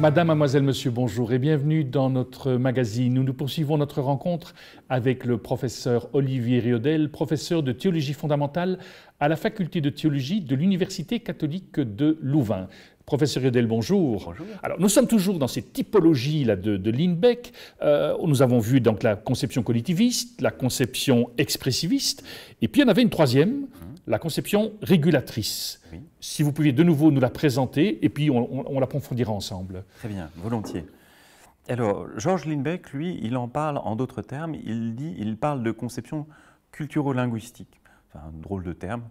Madame, mademoiselle, monsieur, bonjour et bienvenue dans notre magazine. Nous, nous poursuivons notre rencontre avec le professeur Olivier Riodel, professeur de théologie fondamentale à la faculté de théologie de l'Université catholique de Louvain. Professeur Riodel, bonjour. Bonjour. Alors, nous sommes toujours dans cette typologie là de, de Lindbeck. Euh, nous avons vu donc la conception collectiviste, la conception expressiviste, et puis il y en avait une troisième, la conception régulatrice. Si vous pouviez de nouveau nous la présenter, et puis on, on, l'approfondira ensemble. Très bien, volontiers. Alors, Georges Lindbeck, lui, il en parle en d'autres termes. Il dit, il parle de conception culturo-linguistique. Enfin, un drôle de terme.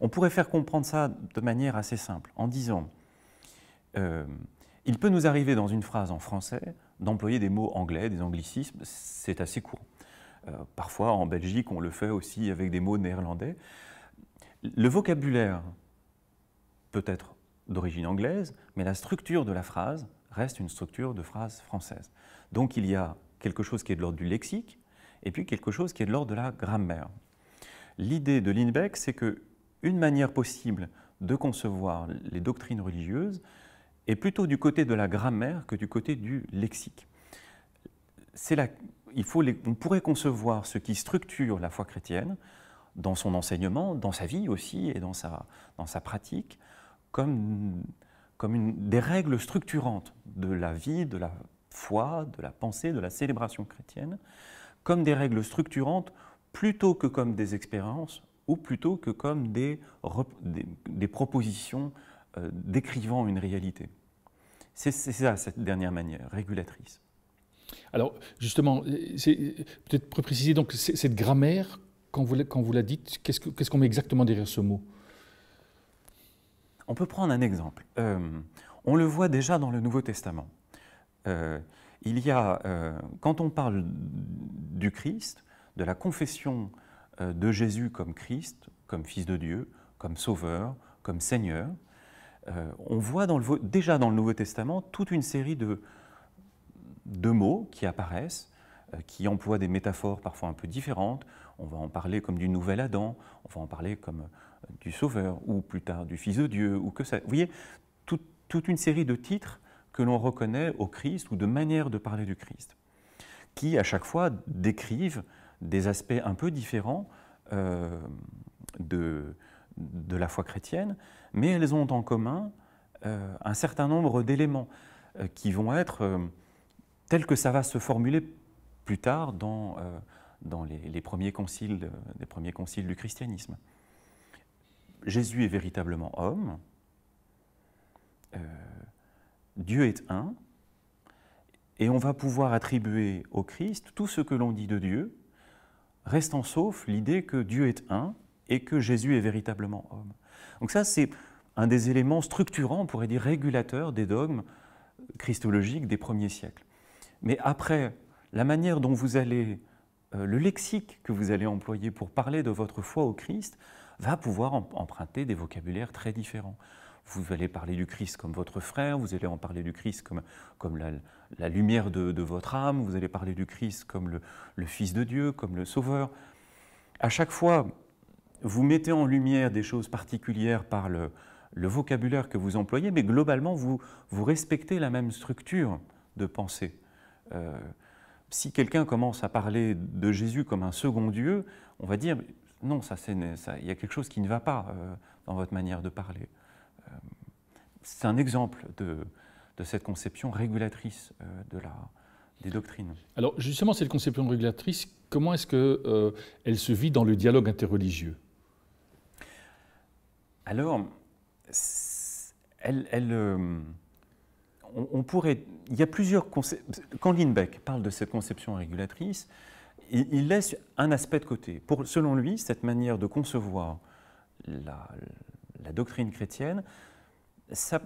On pourrait faire comprendre ça de manière assez simple, en disant euh, il peut nous arriver dans une phrase en français d'employer des mots anglais, des anglicismes, c'est assez court. Euh, parfois, en Belgique, on le fait aussi avec des mots néerlandais. Le vocabulaire peut être d'origine anglaise, mais la structure de la phrase reste une structure de phrase française. Donc il y a quelque chose qui est de l'ordre du lexique et puis quelque chose qui est de l'ordre de la grammaire. L'idée de Lindbeck, c'est qu'une manière possible de concevoir les doctrines religieuses est plutôt du côté de la grammaire que du côté du lexique. on pourrait concevoir ce qui structure la foi chrétienne dans son enseignement, dans sa vie aussi et dans sa, dans sa pratique, comme, comme une, des règles structurantes de la vie, de la foi, de la pensée, de la célébration chrétienne, comme des règles structurantes plutôt que comme des expériences ou plutôt que comme des, des, propositions euh, décrivant une réalité. C'est ça, cette dernière manière, régulatrice. Alors, justement, peut-être préciser, donc, cette grammaire quand vous, la dites, qu'est-ce qu'on met exactement derrière ce mot On peut prendre un exemple. Euh, on le voit déjà dans le Nouveau Testament. Euh, il y a, euh, quand on parle du Christ, de la confession de Jésus comme Christ, comme Fils de Dieu, comme Sauveur, comme Seigneur, on voit déjà dans le Nouveau Testament toute une série de, de mots qui apparaissent, qui emploient des métaphores parfois un peu différentes, on va en parler comme du nouvel Adam, on va en parler comme euh, du Sauveur, ou plus tard du Fils de Dieu, ou que ça. Vous voyez, toute une série de titres que l'on reconnaît au Christ ou de manières de parler du Christ, qui à chaque fois décrivent des aspects un peu différents euh, de, de la foi chrétienne, mais elles ont en commun euh, un certain nombre d'éléments qui vont être tels que ça va se formuler plus tard dans dans les, premiers conciles, premiers conciles du christianisme. Jésus est véritablement homme, euh, Dieu est un, et on va pouvoir attribuer au Christ tout ce que l'on dit de Dieu, restant sauf l'idée que Dieu est un et que Jésus est véritablement homme. Donc ça, c'est un des éléments structurants, on pourrait dire régulateurs des dogmes christologiques des premiers siècles. Mais après, la manière dont vous allez euh, le lexique que vous allez employer pour parler de votre foi au Christ va pouvoir emprunter des vocabulaires très différents. Vous allez parler du Christ comme votre frère, vous allez en parler du Christ comme, comme la, lumière de, votre âme, vous allez parler du Christ comme le, Fils de Dieu, comme le Sauveur. À chaque fois, vous mettez en lumière des choses particulières par le, vocabulaire que vous employez, mais globalement, vous, respectez la même structure de pensée. Euh, si quelqu'un commence à parler de Jésus comme un second Dieu, on va dire non, ça, ça, il y a quelque chose qui ne va pas euh, dans votre manière de parler. Euh, c'est un exemple de, de, cette conception régulatrice euh, de la, des doctrines. Alors justement, cette conception régulatrice, comment est-ce qu'elle elle se vit dans le dialogue interreligieux Alors, elle, elle on, pourrait. Il y a plusieurs. Quand Lindbeck parle de cette conception régulatrice, il, laisse un aspect de côté. Pour, selon lui, cette manière de concevoir la, doctrine chrétienne, ça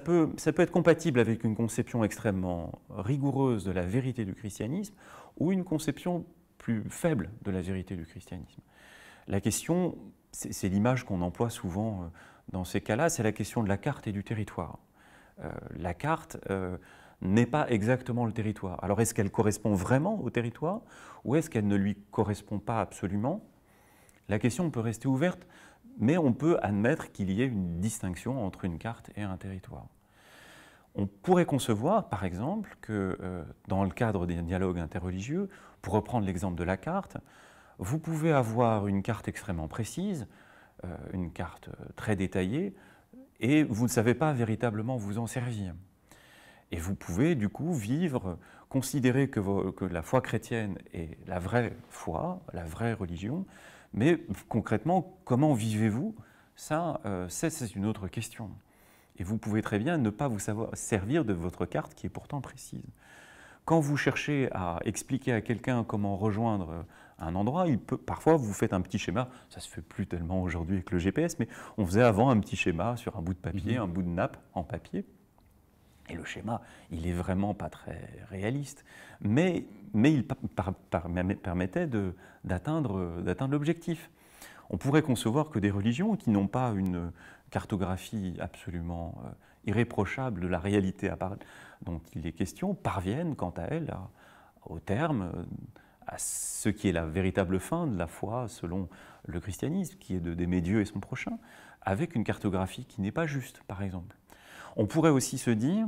peut être compatible avec une conception extrêmement rigoureuse de la vérité du christianisme ou une conception plus faible de la vérité du christianisme. La question, c'est l'image qu'on emploie souvent euh, dans ces cas-là, c'est la question de la carte et du territoire. Euh, la carte euh, n'est pas exactement le territoire. Alors est-ce qu'elle correspond vraiment au territoire ou est-ce qu'elle ne lui correspond pas absolument La question peut rester ouverte, mais on peut admettre qu'il y ait une distinction entre une carte et un territoire. On pourrait concevoir, par exemple, que euh, dans le cadre des dialogues interreligieux, pour reprendre l'exemple de la carte, vous pouvez avoir une carte extrêmement précise, une carte très détaillée, et vous ne savez pas véritablement vous en servir. Et vous pouvez du coup vivre, considérer que, la foi chrétienne est la vraie foi, la vraie religion, mais concrètement, comment vivez-vous Ça, euh, c'est une autre question. Et vous pouvez très bien ne pas vous savoir servir de votre carte qui est pourtant précise. Quand vous cherchez à expliquer à quelqu'un comment rejoindre euh, un endroit, parfois vous faites un petit schéma, ça se fait plus tellement aujourd'hui avec le GPS, mais on faisait avant un petit schéma sur un bout de papier, mhm. un bout de nappe en papier. Et le schéma, il est vraiment pas très réaliste, mais, mais il permettait d'atteindre l'objectif. On pourrait concevoir que des religions qui n'ont pas une cartographie absolument euh, irréprochable de la réalité dont il est question parviennent, quant à elles, au terme à ce qui est la véritable fin de la foi selon le christianisme, qui est d'aimer Dieu et son prochain, avec une cartographie qui n'est pas juste, par exemple. On pourrait aussi se dire,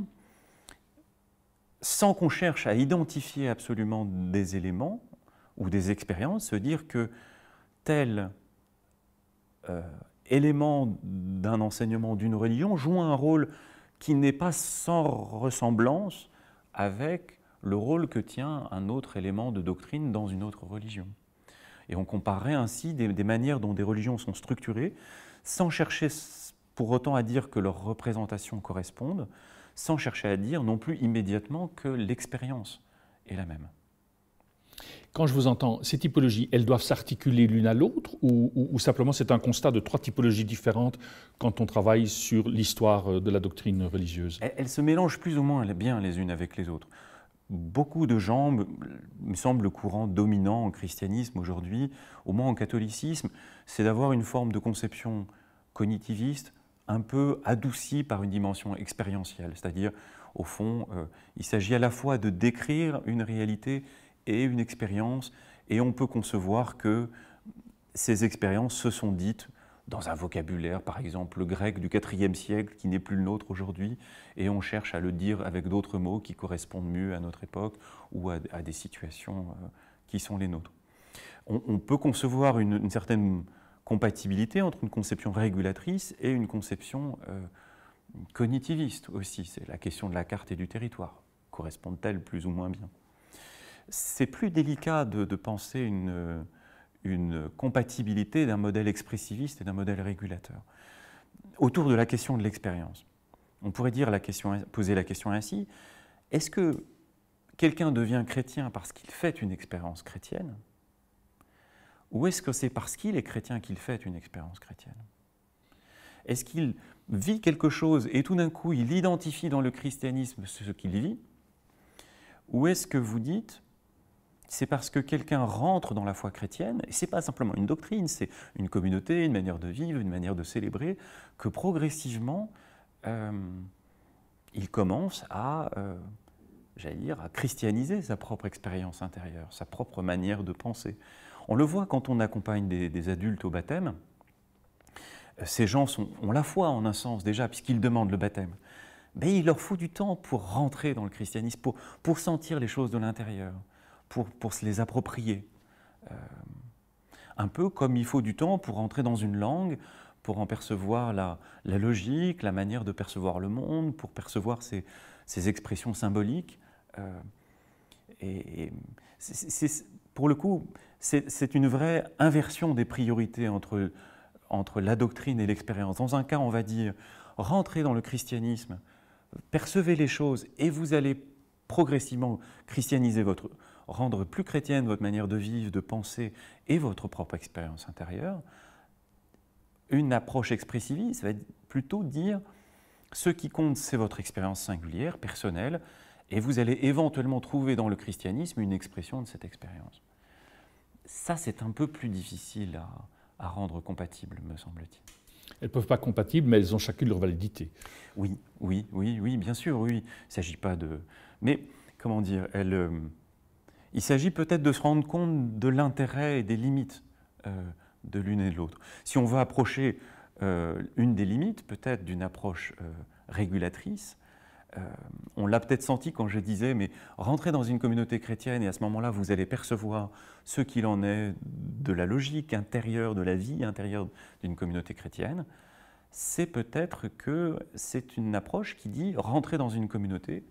sans qu'on cherche à identifier absolument des éléments ou des expériences, se dire que tel... Euh, élément d'un enseignement d'une religion joue un rôle qui n'est pas sans ressemblance avec le rôle que tient un autre élément de doctrine dans une autre religion. Et on comparerait ainsi des, des, manières dont des religions sont structurées, sans chercher pour autant à dire que leurs représentations correspondent, sans chercher à dire non plus immédiatement que l'expérience est la même quand je vous entends, ces typologies, elles doivent s'articuler l'une à l'autre ou, simplement c'est un constat de trois typologies différentes quand on travaille sur l'histoire euh, de la doctrine religieuse elles, se mélangent plus ou moins bien les unes avec les autres. Beaucoup de gens, me, semble le courant dominant en christianisme aujourd'hui, au moins en catholicisme, c'est d'avoir une forme de conception cognitiviste un peu adoucie par une dimension expérientielle. C'est-à-dire, au fond, euh, il s'agit à la fois de décrire une réalité et une expérience, et on peut concevoir que ces expériences se sont dites dans un vocabulaire, par exemple le grec du IVe siècle, qui n'est plus le nôtre aujourd'hui, et on cherche à le dire avec d'autres mots qui correspondent mieux à notre époque ou à, des situations euh, qui sont les nôtres. On, peut concevoir une, certaine compatibilité entre une conception régulatrice et une conception euh, cognitiviste aussi. C'est la question de la carte et du territoire. Correspondent-elles plus ou moins bien c'est plus délicat de, penser une, compatibilité d'un modèle expressiviste et d'un modèle régulateur. Autour de la question de l'expérience, on pourrait dire la question, poser la question ainsi est-ce que quelqu'un devient chrétien parce qu'il fait une expérience chrétienne Ou est-ce que c'est parce qu'il est chrétien qu'il fait une expérience chrétienne Est-ce qu'il vit quelque chose et tout d'un coup il identifie dans le christianisme ce qu'il vit Ou est-ce que vous dites c'est parce que quelqu'un rentre dans la foi chrétienne, et ce n'est pas simplement une doctrine, c'est une communauté, une manière de vivre, une manière de célébrer, que progressivement, euh, il commence à, euh, j'allais dire, à christianiser sa propre expérience intérieure, sa propre manière de penser. On le voit quand on accompagne des, adultes au baptême. Ces gens ont la foi en un sens déjà, puisqu'ils demandent le baptême. Mais il leur faut du temps pour rentrer dans le christianisme, pour sentir les choses de l'intérieur pour, se les approprier. Euh, un peu comme il faut du temps pour entrer dans une langue, pour en percevoir la, logique, la manière de percevoir le monde, pour percevoir ses, expressions symboliques. Euh, et, pour le coup, c'est une vraie inversion des priorités entre, entre la doctrine et l'expérience. Dans un cas, on va dire, rentrez dans le christianisme, percevez les choses et vous allez progressivement christianiser votre, rendre plus chrétienne votre manière de vivre, de penser et votre propre expérience intérieure, une approche expressiviste va être plutôt dire ce qui compte, c'est votre expérience singulière, personnelle, et vous allez éventuellement trouver dans le christianisme une expression de cette expérience. Ça, c'est un peu plus difficile à, rendre compatible, me semble-t-il. Elles ne peuvent pas être compatibles, mais elles ont chacune leur validité. Oui, oui, oui, oui, bien sûr, oui. Il ne s'agit pas de... Mais, comment dire, elles... Euh, il s'agit peut-être de se rendre compte de l'intérêt et des limites euh, de l'une et de l'autre. Si on veut approcher euh, une des limites, peut-être d'une approche euh, régulatrice, on l'a peut-être senti quand je disais, mais rentrez dans une communauté chrétienne et à ce moment-là, vous allez percevoir ce qu'il en est de la logique intérieure de la vie intérieure d'une communauté chrétienne. C'est peut-être que c'est une approche qui dit rentrer dans une communauté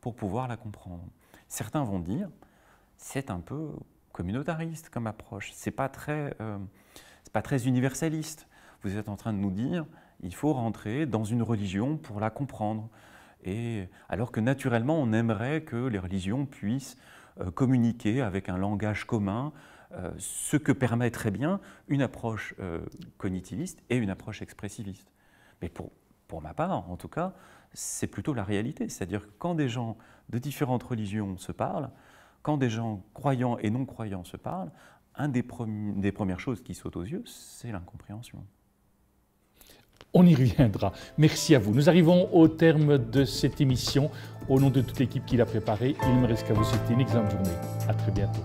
pour pouvoir la comprendre. Certains vont dire, c'est un peu communautariste comme approche. C'est pas très, euh, pas très universaliste. Vous êtes en train de nous dire, il faut rentrer dans une religion pour la comprendre. Et alors que naturellement, on aimerait que les religions puissent euh, communiquer avec un langage commun, euh, ce que permet très bien une approche cognitiviste et une approche expressiviste. Mais pour, pour ma part, en tout cas, c'est plutôt la réalité. C'est-à-dire que quand des gens de différentes religions se parlent, quand des gens croyants et non-croyants se parlent, une des, premières choses qui saute aux yeux, c'est l'incompréhension. On y reviendra. Merci à vous. Nous arrivons au terme de cette émission. Au nom de toute l'équipe qui l'a préparée, il me reste qu'à vous souhaiter une excellente journée. À très bientôt.